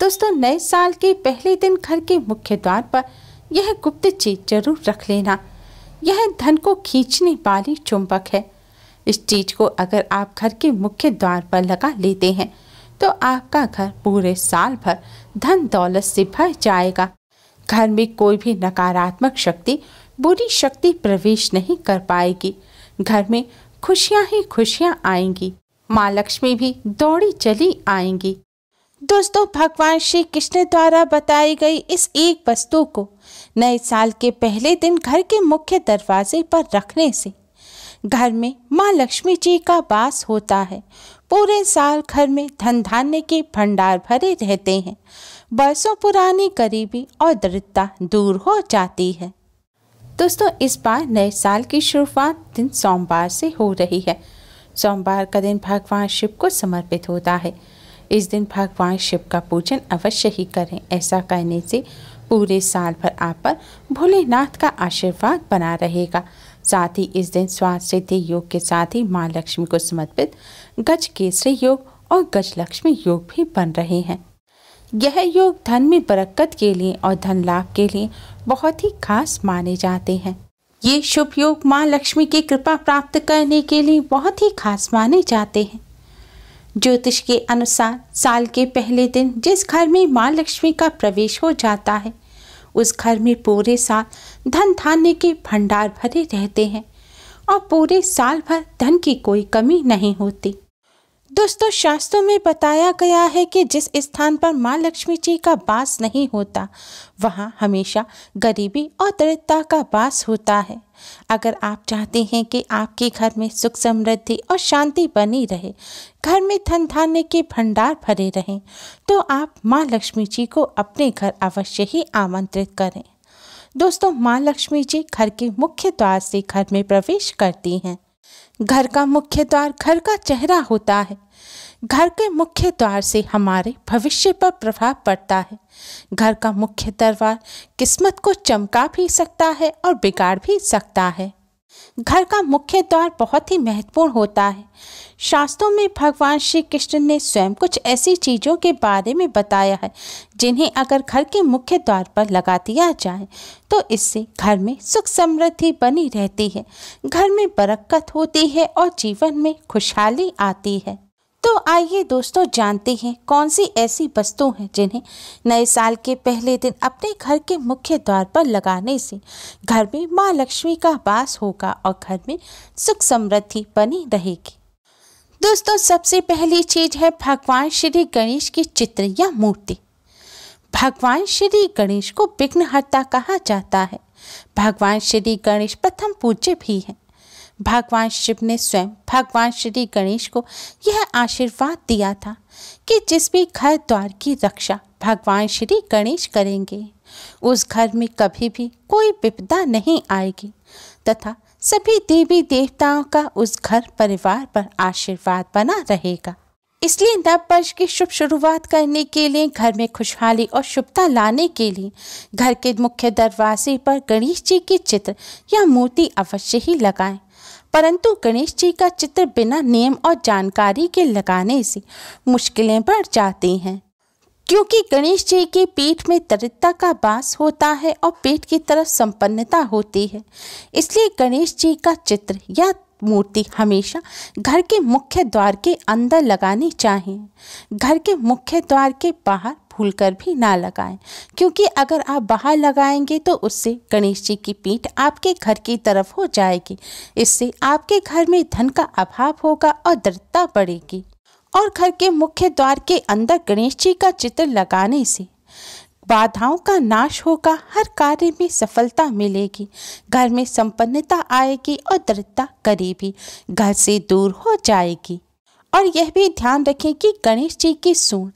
दोस्तों नए साल के पहले दिन घर के मुख्य द्वार पर यह गुप्त चीज जरूर रख लेना यह धन को खींचने वाली चुंबक है इस चीज को अगर आप घर के मुख्य द्वार पर लगा लेते हैं तो आपका घर पूरे साल भर धन दौलत से भर जाएगा घर में कोई भी नकारात्मक शक्ति बुरी शक्ति प्रवेश नहीं कर पाएगी घर में खुशियां ही खुशियां आएंगी माँ लक्ष्मी भी दौड़ी चली आएंगी दोस्तों भगवान श्री कृष्ण द्वारा बताई गई इस एक वस्तु को नए साल के पहले दिन घर के मुख्य दरवाजे पर रखने से घर में माँ लक्ष्मी जी का वास होता है पूरे साल घर में धन धान्य के भंडार भरे रहते हैं बरसों पुरानी गरीबी और दरिद्रता दूर हो जाती है दोस्तों इस बार नए साल की शुरुआत दिन सोमवार से हो रही है सोमवार का दिन भगवान शिव को समर्पित होता है इस दिन भगवान शिव का पूजन अवश्य ही करें ऐसा करने से पूरे साल भर आप पर भोलेनाथ का आशीर्वाद बना रहेगा साथ ही इस दिन स्वास्थ्य योग के साथ ही माँ लक्ष्मी को समर्पित गज केसरी योग और गज लक्ष्मी योग भी बन रहे हैं यह योग धन में बरकत के लिए और धन लाभ के लिए बहुत ही खास माने जाते हैं ये शुभ योग माँ लक्ष्मी की कृपा प्राप्त करने के लिए बहुत ही खास माने जाते हैं ज्योतिष के अनुसार साल के पहले दिन जिस घर में माँ लक्ष्मी का प्रवेश हो जाता है उस घर में पूरे साल धन धान्य के भंडार भरे रहते हैं और पूरे साल भर धन की कोई कमी नहीं होती दोस्तों शास्त्रों में बताया गया है कि जिस स्थान पर माँ लक्ष्मी जी का वास नहीं होता वहाँ हमेशा गरीबी और दरिद्रता का वास होता है अगर आप चाहते हैं कि आपके घर में सुख समृद्धि और शांति बनी रहे घर में धन धान्य के भंडार भरे रहें तो आप माँ लक्ष्मी जी को अपने घर अवश्य ही आमंत्रित करें दोस्तों माँ लक्ष्मी जी घर के मुख्य द्वार से घर में प्रवेश करती हैं घर का मुख्य द्वार घर का चेहरा होता है घर के मुख्य द्वार से हमारे भविष्य पर प्रभाव पड़ता है घर का मुख्य दरबार किस्मत को चमका भी सकता है और बिगाड़ भी सकता है घर का मुख्य द्वार बहुत ही महत्वपूर्ण होता है शास्त्रों में भगवान श्री कृष्ण ने स्वयं कुछ ऐसी चीज़ों के बारे में बताया है जिन्हें अगर घर के मुख्य द्वार पर लगा दिया जाए तो इससे घर में सुख समृद्धि बनी रहती है घर में बरक्कत होती है और जीवन में खुशहाली आती है तो आइए दोस्तों जानते हैं कौन सी ऐसी वस्तु हैं जिन्हें नए साल के पहले दिन अपने घर के मुख्य द्वार पर लगाने से घर में माँ लक्ष्मी का वास होगा और घर में सुख समृद्धि बनी रहेगी दोस्तों सबसे पहली चीज है भगवान श्री गणेश की चित्र या मूर्ति भगवान श्री गणेश को विघ्नहर्ता कहा जाता है भगवान श्री गणेश प्रथम पूज्य भी हैं भगवान शिव ने स्वयं भगवान श्री गणेश को यह आशीर्वाद दिया था कि जिस भी घर द्वार की रक्षा भगवान श्री गणेश करेंगे उस घर में कभी भी कोई विपदा नहीं आएगी तथा सभी देवी देवताओं का उस घर परिवार पर आशीर्वाद बना रहेगा इसलिए नव वर्ष की शुभ शुरुआत करने के लिए घर में खुशहाली और शुभता लाने के लिए घर के मुख्य दरवाजे पर गणेश जी के चित्र या मूर्ति अवश्य ही लगाएं। परंतु गणेश जी का चित्र बिना नियम और जानकारी के लगाने से मुश्किलें बढ़ जाती हैं क्योंकि गणेश जी की पीठ में दरिद्रता का बास होता है और पेट की तरफ संपन्नता होती है इसलिए गणेश जी का चित्र या मूर्ति हमेशा घर के मुख्य द्वार के अंदर लगानी चाहिए घर के मुख्य द्वार के बाहर भूल कर भी ना लगाएं क्योंकि अगर आप बाहर लगाएंगे तो उससे गणेश जी की पीठ आपके घर की तरफ हो जाएगी इससे आपके घर में धन का अभाव होगा और दृढ़ता बढ़ेगी और घर के मुख्य द्वार के अंदर गणेश जी का चित्र लगाने से बाधाओं का नाश होगा हर कार्य में सफलता मिलेगी घर में संपन्नता आएगी और दृढ़ता गरीबी घर से दूर हो जाएगी और यह भी ध्यान रखें कि गणेश जी की सूंड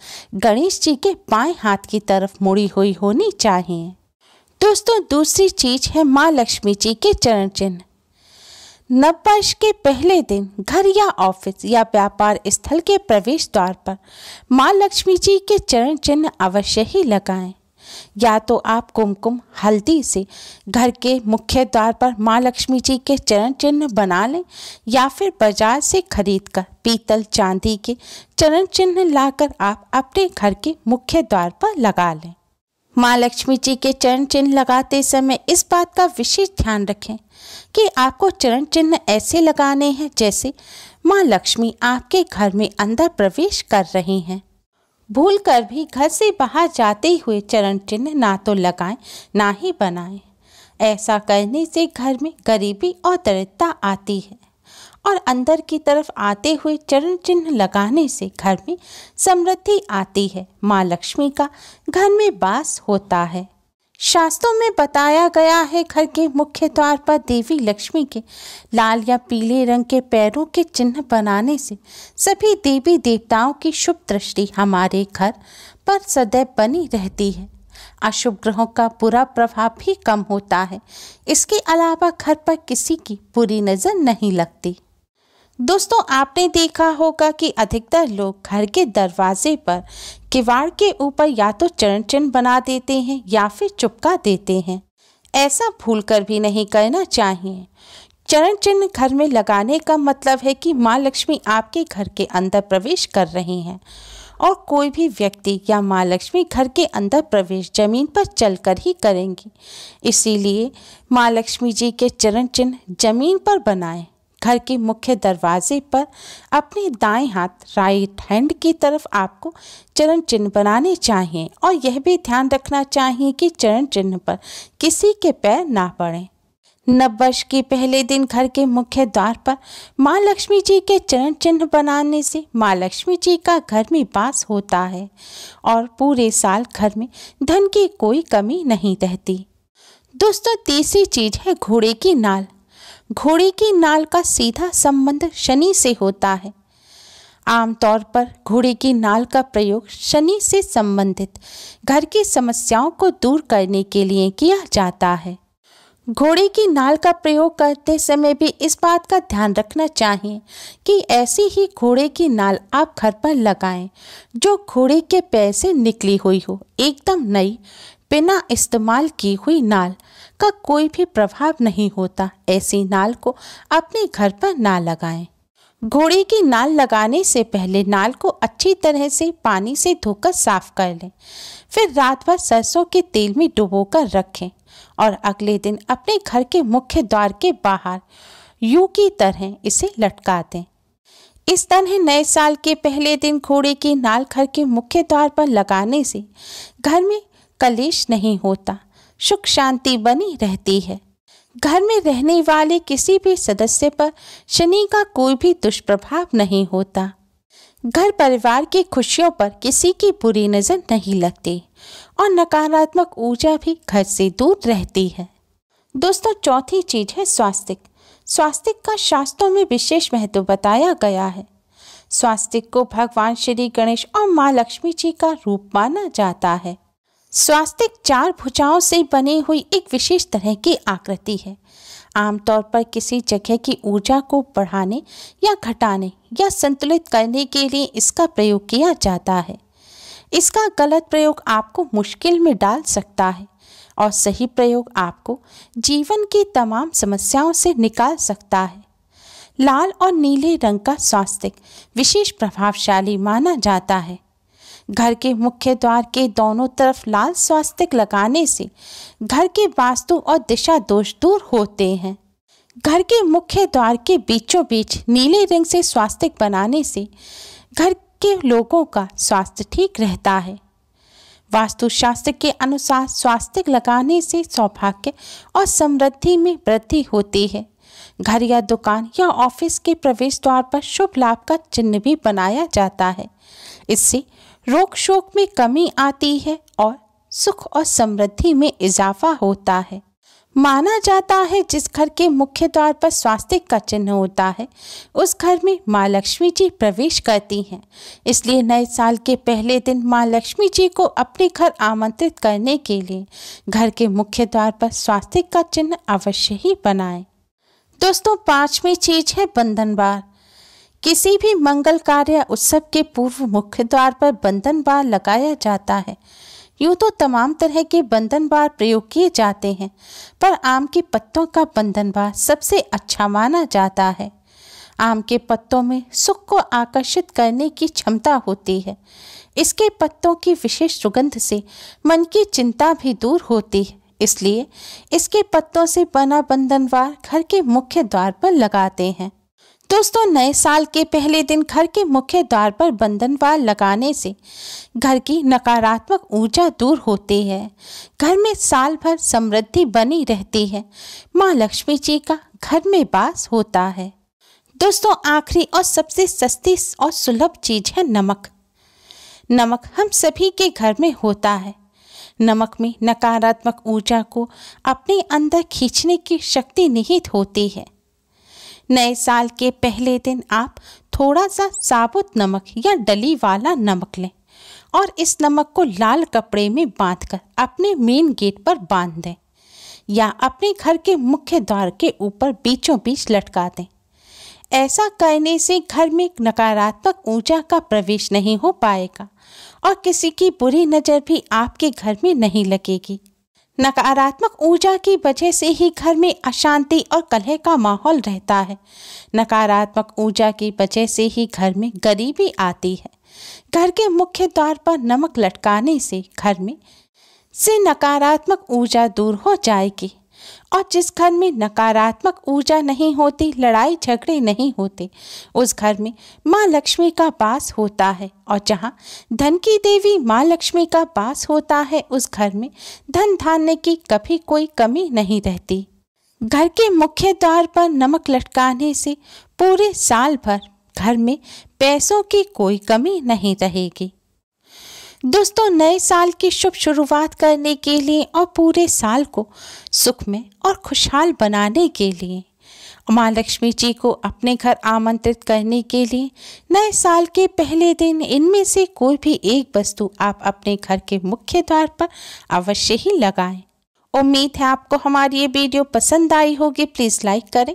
गणेश जी के बाएं हाथ की तरफ मुड़ी हुई होनी चाहिए दोस्तों दूसरी चीज है माँ लक्ष्मी जी के चरण चिन्ह नव वर्ष के पहले दिन घर या ऑफिस या व्यापार स्थल के प्रवेश द्वार पर माँ लक्ष्मी जी के चरण चिन्ह अवश्य ही लगाएं या तो आप कुमकुम हल्दी से घर के मुख्य द्वार पर माँ लक्ष्मी जी के चरण चिन्ह बना लें या फिर बाजार से खरीद कर पीतल चांदी के चरण चिन्ह लाकर आप अपने घर के मुख्य द्वार पर लगा लें माँ लक्ष्मी जी के चरण चिन्ह लगाते समय इस बात का विशेष ध्यान रखें कि आपको चरण चिन्ह ऐसे लगाने हैं जैसे माँ लक्ष्मी आपके घर में अंदर प्रवेश कर रही हैं भूल कर भी घर से बाहर जाते हुए चरण चिन्ह ना तो लगाएं ना ही बनाएं ऐसा करने से घर में गरीबी और दरिद्रता आती है और अंदर की तरफ आते हुए चरण चिन्ह लगाने से घर में समृद्धि आती है माँ लक्ष्मी का घर में वास होता है शास्त्रों में बताया गया है घर के मुख्य द्वार पर देवी लक्ष्मी के लाल या पीले रंग के पैरों के चिन्ह बनाने से सभी देवी देवताओं की शुभ दृष्टि हमारे घर पर सदैव बनी रहती है अशुभ ग्रहों का बुरा प्रभाव भी कम होता है इसके अलावा घर पर किसी की बुरी नज़र नहीं लगती दोस्तों आपने देखा होगा कि अधिकतर लोग घर के दरवाजे पर किवाड़ के ऊपर या तो चरण चिन्ह बना देते हैं या फिर चुपका देते हैं ऐसा भूल कर भी नहीं करना चाहिए चरण चिन्ह घर में लगाने का मतलब है कि माँ लक्ष्मी आपके घर के अंदर प्रवेश कर रही हैं और कोई भी व्यक्ति या माँ लक्ष्मी घर के अंदर प्रवेश जमीन पर चलकर ही करेंगी इसीलिए माँ लक्ष्मी जी के चरण चिन्ह जमीन पर बनाएं घर के मुख्य दरवाजे पर अपने दाएं हाथ राइट हैंड की तरफ आपको चरण चिन्ह बनाने चाहिए और यह भी ध्यान रखना चाहिए कि चरण चिन्ह पर किसी के पैर ना पड़ें नव वर्ष के पहले दिन घर के मुख्य द्वार पर माँ लक्ष्मी जी के चरण चिन्ह बनाने से माँ लक्ष्मी जी का घर में वास होता है और पूरे साल घर में धन की कोई कमी नहीं रहती दोस्तों तीसरी चीज है घोड़े की नाल घोड़े की नाल का सीधा संबंध शनि से होता है आमतौर पर घोड़े की नाल का प्रयोग शनि से संबंधित घर की समस्याओं को दूर करने के लिए किया जाता है घोड़े की नाल का प्रयोग करते समय भी इस बात का ध्यान रखना चाहिए कि ऐसी ही घोड़े की नाल आप घर पर लगाएं जो घोड़े के पैर से निकली हुई हो एकदम नई बिना इस्तेमाल की हुई नाल का कोई भी प्रभाव नहीं होता ऐसी नाल को अपने घर पर ना लगाएं। घोड़े की नाल लगाने से पहले नाल को अच्छी तरह से पानी से धोकर साफ कर लें फिर रात भर सरसों के तेल में डुबोकर रखें और अगले दिन अपने घर के मुख्य द्वार के बाहर यू की तरह इसे लटका दें इस तरह नए साल के पहले दिन घोड़े की नाल घर के मुख्य द्वार पर लगाने से घर में कलेश नहीं होता सुख शांति बनी रहती है घर में रहने वाले किसी भी सदस्य पर शनि का कोई भी दुष्प्रभाव नहीं होता घर परिवार की खुशियों पर किसी की बुरी नज़र नहीं लगती और नकारात्मक ऊर्जा भी घर से दूर रहती है दोस्तों चौथी चीज़ है स्वास्थ्य स्वास्थ्य का शास्त्रों में विशेष महत्व बताया गया है स्वास्थ्य को भगवान श्री गणेश और माँ लक्ष्मी जी का रूप माना जाता है स्वास्तिक चार भुजाओं से बनी हुई एक विशेष तरह की आकृति है आमतौर पर किसी जगह की ऊर्जा को बढ़ाने या घटाने या संतुलित करने के लिए इसका प्रयोग किया जाता है इसका गलत प्रयोग आपको मुश्किल में डाल सकता है और सही प्रयोग आपको जीवन की तमाम समस्याओं से निकाल सकता है लाल और नीले रंग का स्वास्तिक विशेष प्रभावशाली माना जाता है घर के मुख्य द्वार के दोनों तरफ लाल स्वास्तिक लगाने से घर के वास्तु और दिशा दोष दूर होते हैं घर के मुख्य द्वार के बीचों बीच नीले रंग से स्वास्तिक बनाने से घर के लोगों का स्वास्थ्य ठीक रहता है वास्तुशास्त्र के अनुसार स्वास्तिक लगाने से सौभाग्य और समृद्धि में वृद्धि होती है घर या दुकान या ऑफिस के प्रवेश द्वार पर शुभ लाभ का चिन्ह भी बनाया जाता है इससे रोग शोक में कमी आती है और सुख और समृद्धि में इजाफा होता है माना जाता है जिस घर के मुख्य द्वार पर स्वास्थ्य का चिन्ह होता है उस घर में माँ लक्ष्मी जी प्रवेश करती हैं इसलिए नए साल के पहले दिन माँ लक्ष्मी जी को अपने घर आमंत्रित करने के लिए घर के मुख्य द्वार पर स्वास्थ्य का चिन्ह अवश्य ही बनाएं। दोस्तों पांचवी चीज है बंधनवार किसी भी मंगल कार्य उत्सव के पूर्व मुख्य द्वार पर बंधन बार लगाया जाता है यूँ तो तमाम तरह के बंधन बार प्रयोग किए जाते हैं पर आम के पत्तों का बंधन बार सबसे अच्छा माना जाता है आम के पत्तों में सुख को आकर्षित करने की क्षमता होती है इसके पत्तों की विशेष सुगंध से मन की चिंता भी दूर होती है इसलिए इसके पत्तों से बना बंधनवार घर के मुख्य द्वार पर लगाते हैं दोस्तों नए साल के पहले दिन घर के मुख्य द्वार पर बंधनवार लगाने से घर की नकारात्मक ऊर्जा दूर होती है घर में साल भर समृद्धि बनी रहती है माँ लक्ष्मी जी का घर में वास होता है दोस्तों आखिरी और सबसे सस्ती और सुलभ चीज़ है नमक नमक हम सभी के घर में होता है नमक में नकारात्मक ऊर्जा को अपने अंदर खींचने की शक्ति निहित होती है नए साल के पहले दिन आप थोड़ा सा साबुत नमक या डली वाला नमक लें और इस नमक को लाल कपड़े में बांधकर अपने मेन गेट पर बांध दें या अपने घर के मुख्य द्वार के ऊपर बीचों बीच लटका दें ऐसा करने से घर में नकारात्मक ऊर्जा का प्रवेश नहीं हो पाएगा और किसी की बुरी नज़र भी आपके घर में नहीं लगेगी नकारात्मक ऊर्जा की वजह से ही घर में अशांति और कलह का माहौल रहता है नकारात्मक ऊर्जा की वजह से ही घर में गरीबी आती है घर के मुख्य द्वार पर नमक लटकाने से घर में से नकारात्मक ऊर्जा दूर हो जाएगी और जिस घर में नकारात्मक ऊर्जा नहीं होती लड़ाई झगड़े नहीं होते उस घर में माँ लक्ष्मी का पास होता है और जहाँ धन की देवी माँ लक्ष्मी का पास होता है उस घर में धन धान्य की कभी कोई कमी नहीं रहती घर के मुख्य द्वार पर नमक लटकाने से पूरे साल भर घर में पैसों की कोई कमी नहीं रहेगी दोस्तों नए साल की शुभ शुरुआत करने के लिए और पूरे साल को सुख में और खुशहाल बनाने के लिए माँ लक्ष्मी जी को अपने घर आमंत्रित करने के लिए नए साल के पहले दिन इनमें से कोई भी एक वस्तु आप अपने घर के मुख्य द्वार पर अवश्य ही लगाएं। उम्मीद है आपको हमारी ये वीडियो पसंद आई होगी प्लीज़ लाइक करें